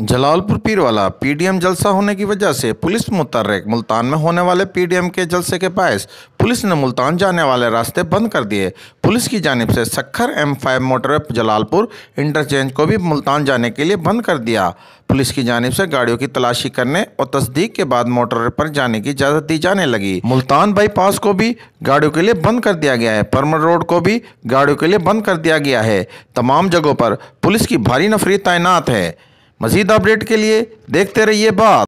Jalalpur Pirwala PDM जलसा होने की वजह से पुलिस मुतरक मुल्तान में होने वाले पीडीएम के जलसे के बायस पुलिस ने मुल्तान जाने वाले रास्ते बंद कर दिए पुलिस की जानब से Sukkur M five motorway Jalalpur interchange को भी मुल्तान जाने के लिए बंद कर दिया पुलिस की जानब से गाड़ियों की तलाशी करने और तस्दीक के बाद मोटरवे पर जाने की इजाज़त दी जाने लगी मुल्तान बाईपास को भी गाड़ियों के लिए बंद कर दिया गया है परमर रोड को भी गाड़ियों के लिए बंद कर दिया गया है तमाम जगहों पर पुलिस की भारी नफरी तैनात है मजीद अपडेट के लिए देखते रहिए बात